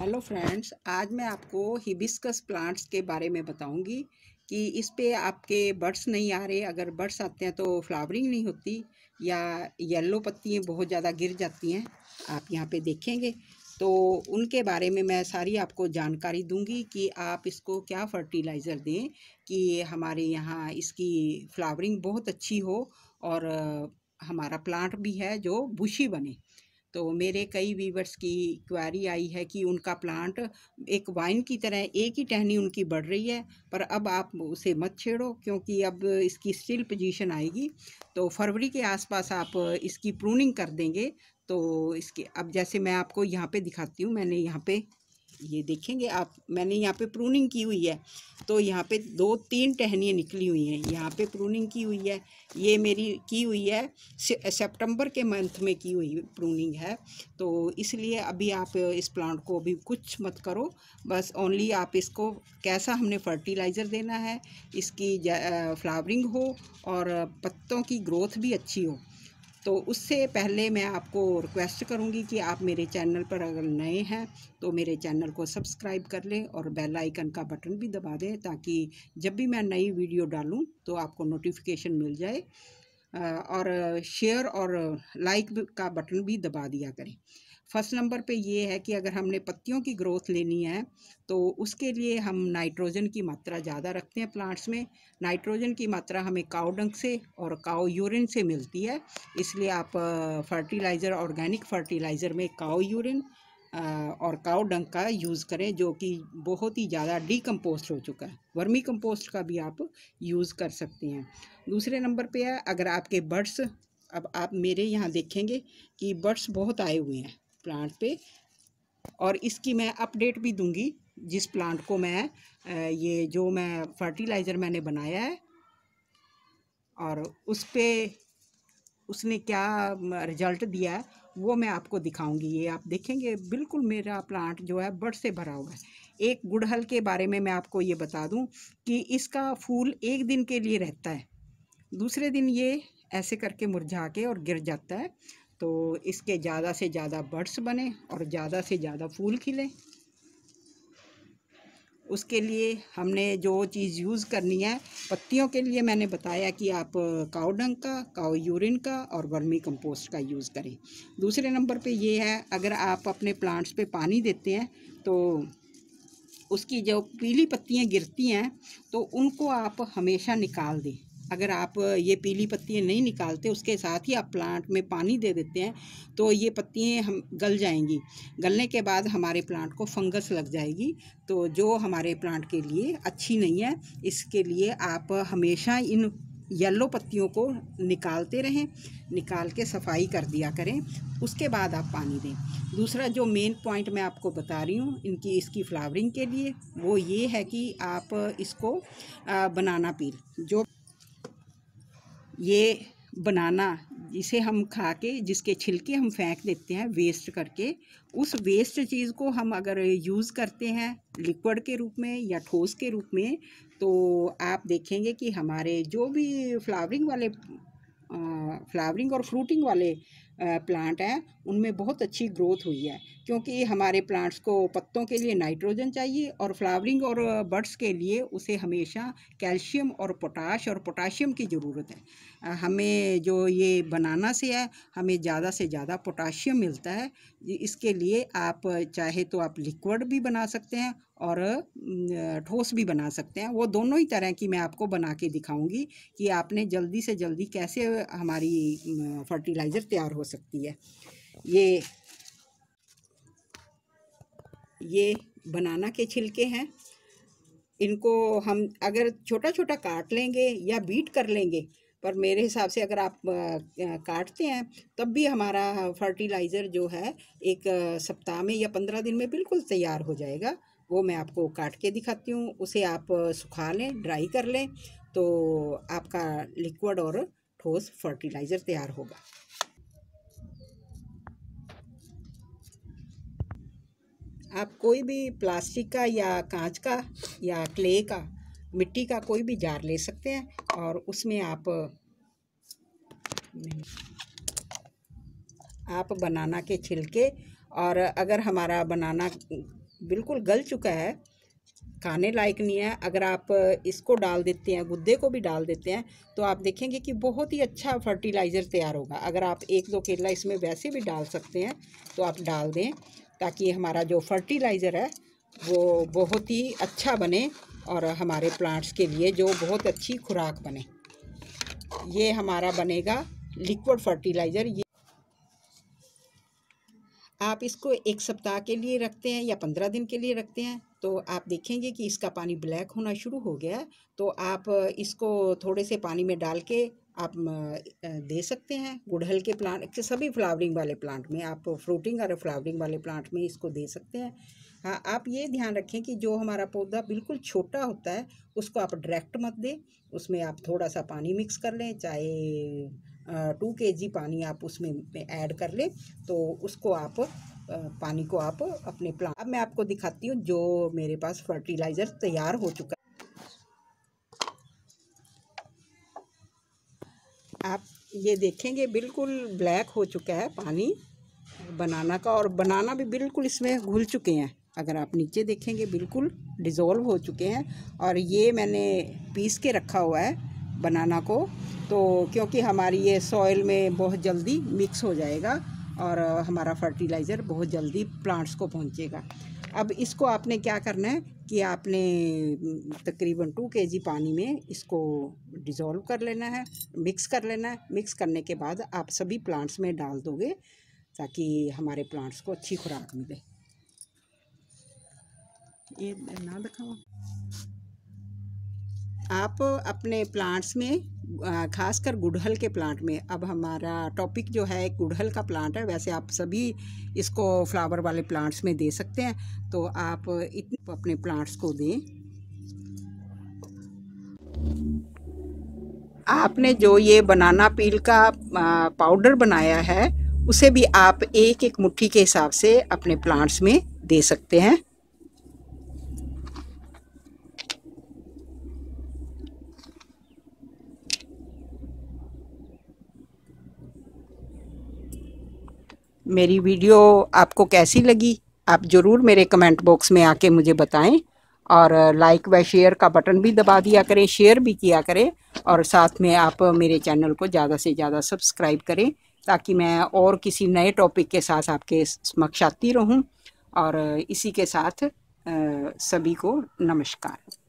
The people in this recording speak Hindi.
हेलो फ्रेंड्स आज मैं आपको हिबिस्कस प्लांट्स के बारे में बताऊंगी कि इस पे आपके बर्ड्स नहीं आ रहे अगर बर्ड्स आते हैं तो फ्लावरिंग नहीं होती या येलो पत्तियाँ बहुत ज़्यादा गिर जाती हैं आप यहाँ पे देखेंगे तो उनके बारे में मैं सारी आपको जानकारी दूंगी कि आप इसको क्या फर्टिलाइज़र दें कि हमारे यहाँ इसकी फ्लावरिंग बहुत अच्छी हो और हमारा प्लांट भी है जो बुशी बने तो मेरे कई वीवर्स की क्वारी आई है कि उनका प्लांट एक वाइन की तरह एक ही टहनी उनकी बढ़ रही है पर अब आप उसे मत छेड़ो क्योंकि अब इसकी स्टिल पोजीशन आएगी तो फरवरी के आसपास आप इसकी प्रूनिंग कर देंगे तो इसके अब जैसे मैं आपको यहाँ पे दिखाती हूँ मैंने यहाँ पे ये देखेंगे आप मैंने यहाँ पे प्रूनिंग की हुई है तो यहाँ पे दो तीन टहनियाँ निकली हुई हैं यहाँ पे प्रूनिंग की हुई है ये मेरी की हुई है सितंबर के मंथ में की हुई प्रूनिंग है तो इसलिए अभी आप इस प्लांट को अभी कुछ मत करो बस ओनली आप इसको कैसा हमने फर्टिलाइज़र देना है इसकी फ्लावरिंग हो और पत्तों की ग्रोथ भी अच्छी हो तो उससे पहले मैं आपको रिक्वेस्ट करूँगी कि आप मेरे चैनल पर अगर नए हैं तो मेरे चैनल को सब्सक्राइब कर लें और बेल आइकन का बटन भी दबा दें ताकि जब भी मैं नई वीडियो डालूँ तो आपको नोटिफिकेशन मिल जाए और शेयर और लाइक का बटन भी दबा दिया करें फर्स्ट नंबर पे ये है कि अगर हमने पत्तियों की ग्रोथ लेनी है तो उसके लिए हम नाइट्रोजन की मात्रा ज़्यादा रखते हैं प्लांट्स में नाइट्रोजन की मात्रा हमें काओ से और काओ यूरिन से मिलती है इसलिए आप फर्टिलाइज़र ऑर्गेनिक फर्टिलाइज़र में काओ यूरिन और काउ डंक का यूज़ करें जो कि बहुत ही ज़्यादा डीकम्पोस्ट हो चुका है वर्मी कंपोस्ट का भी आप यूज़ कर सकते हैं दूसरे नंबर पे है अगर आपके बर्ड्स अब आप मेरे यहाँ देखेंगे कि बर्ड्स बहुत आए हुए हैं प्लांट पे और इसकी मैं अपडेट भी दूंगी जिस प्लांट को मैं ये जो मैं फर्टिलाइज़र मैंने बनाया है और उस पर उसने क्या रिजल्ट दिया है वो मैं आपको दिखाऊंगी ये आप देखेंगे बिल्कुल मेरा प्लांट जो है बर्ड से भरा हुआ है एक गुड़हल के बारे में मैं आपको ये बता दूं कि इसका फूल एक दिन के लिए रहता है दूसरे दिन ये ऐसे करके मुरझा के और गिर जाता है तो इसके ज़्यादा से ज़्यादा बर्ड्स बने और ज़्यादा से ज़्यादा फूल खिलें उसके लिए हमने जो चीज़ यूज़ करनी है पत्तियों के लिए मैंने बताया कि आप काउडंग का काउ यूरिन का और वर्मी कंपोस्ट का यूज़ करें दूसरे नंबर पे ये है अगर आप अपने प्लांट्स पे पानी देते हैं तो उसकी जो पीली पत्तियाँ गिरती हैं तो उनको आप हमेशा निकाल दें अगर आप ये पीली पत्तियाँ नहीं निकालते उसके साथ ही आप प्लांट में पानी दे देते हैं तो ये पत्तियाँ हम गल जाएंगी गलने के बाद हमारे प्लांट को फंगस लग जाएगी तो जो हमारे प्लांट के लिए अच्छी नहीं है इसके लिए आप हमेशा इन येलो पत्तियों को निकालते रहें निकाल के सफाई कर दिया करें उसके बाद आप पानी दें दूसरा जो मेन पॉइंट मैं आपको बता रही हूँ इनकी इसकी फ्लावरिंग के लिए वो ये है कि आप इसको बनाना पील जो ये बनाना जिसे हम खा के जिसके छिलके हम फेंक देते हैं वेस्ट करके उस वेस्ट चीज़ को हम अगर यूज़ करते हैं लिक्विड के रूप में या ठोस के रूप में तो आप देखेंगे कि हमारे जो भी फ्लावरिंग वाले फ्लावरिंग और फ्रूटिंग वाले प्लांट हैं उनमें बहुत अच्छी ग्रोथ हुई है क्योंकि हमारे प्लांट्स को पत्तों के लिए नाइट्रोजन चाहिए और फ्लावरिंग और बर्ड्स के लिए उसे हमेशा कैल्शियम और पोटाश और पोटाशियम की ज़रूरत है हमें जो ये बनाना से है हमें ज़्यादा से ज़्यादा पोटाशियम मिलता है इसके लिए आप चाहे तो आप लिक्विड भी बना सकते हैं और ठोस भी बना सकते हैं वो दोनों ही तरह की मैं आपको बना के दिखाऊंगी कि आपने जल्दी से जल्दी कैसे हमारी फर्टिलाइज़र तैयार हो सकती है ये ये बनाना के छिलके हैं इनको हम अगर छोटा छोटा काट लेंगे या बीट कर लेंगे पर मेरे हिसाब से अगर आप काटते हैं तब भी हमारा फर्टिलाइज़र जो है एक सप्ताह में या पंद्रह दिन में बिल्कुल तैयार हो जाएगा वो मैं आपको काट के दिखाती हूँ उसे आप सुखा लें ड्राई कर लें तो आपका लिक्विड और ठोस फर्टिलाइज़र तैयार होगा आप कोई भी प्लास्टिक का या कांच का या क्ले का मिट्टी का कोई भी जार ले सकते हैं और उसमें आप आप बनाना के छिलके और अगर हमारा बनाना बिल्कुल गल चुका है खाने लायक नहीं है अगर आप इसको डाल देते हैं गुद्दे को भी डाल देते हैं तो आप देखेंगे कि बहुत ही अच्छा फर्टिलाइज़र तैयार होगा अगर आप एक दो केला इसमें वैसे भी डाल सकते हैं तो आप डाल दें ताकि हमारा जो फर्टिलाइज़र है वो बहुत ही अच्छा बने और हमारे प्लांट्स के लिए जो बहुत अच्छी खुराक बने ये हमारा बनेगा लिक्विड फर्टिलाइज़र आप इसको एक सप्ताह के लिए रखते हैं या पंद्रह दिन के लिए रखते हैं तो आप देखेंगे कि इसका पानी ब्लैक होना शुरू हो गया है तो आप इसको थोड़े से पानी में डाल के आप दे सकते हैं गुड़हल के प्लांट सभी फ्लावरिंग वाले प्लांट में आप फ्रूटिंग और फ्लावरिंग वाले प्लांट में इसको दे सकते हैं हाँ आप ये ध्यान रखें कि जो हमारा पौधा बिल्कुल छोटा होता है उसको आप डायरेक्ट मत दें उसमें आप थोड़ा सा पानी मिक्स कर लें चाहे टू के जी पानी आप उसमें ऐड कर लें तो उसको आप पानी को आप अपने प्लांट अब मैं आपको दिखाती हूँ जो मेरे पास फर्टिलाइज़र तैयार हो चुका है आप ये देखेंगे बिल्कुल ब्लैक हो चुका है पानी बनाना का और बनाना भी बिल्कुल इसमें घुल चुके हैं अगर आप नीचे देखेंगे बिल्कुल डिज़ोल्व हो चुके हैं और ये मैंने पीस के रखा हुआ है बनाना को तो क्योंकि हमारी ये सॉइल में बहुत जल्दी मिक्स हो जाएगा और हमारा फर्टिलाइज़र बहुत जल्दी प्लांट्स को पहुंचेगा अब इसको आपने क्या करना है कि आपने हम्म, तकरीबन टू के जी पानी में इसको डिज़ोल्व कर लेना है मिक्स कर लेना है मिक्स करने के बाद आप सभी प्लांट्स में डाल दोगे ताकि हमारे प्लांट्स को अच्छी खुराक मिले ये ना दिखाऊँ आप अपने प्लांट्स में खासकर गुड़हल के प्लांट में अब हमारा टॉपिक जो है गुड़हल का प्लांट है वैसे आप सभी इसको फ्लावर वाले प्लांट्स में दे सकते हैं तो आप इतने अपने प्लांट्स को दें आपने जो ये बनाना पील का पाउडर बनाया है उसे भी आप एक एक मुट्ठी के हिसाब से अपने प्लांट्स में दे सकते हैं मेरी वीडियो आपको कैसी लगी आप ज़रूर मेरे कमेंट बॉक्स में आके मुझे बताएं और लाइक व शेयर का बटन भी दबा दिया करें शेयर भी किया करें और साथ में आप मेरे चैनल को ज़्यादा से ज़्यादा सब्सक्राइब करें ताकि मैं और किसी नए टॉपिक के साथ आपके समक्ष आती रहूँ और इसी के साथ सभी को नमस्कार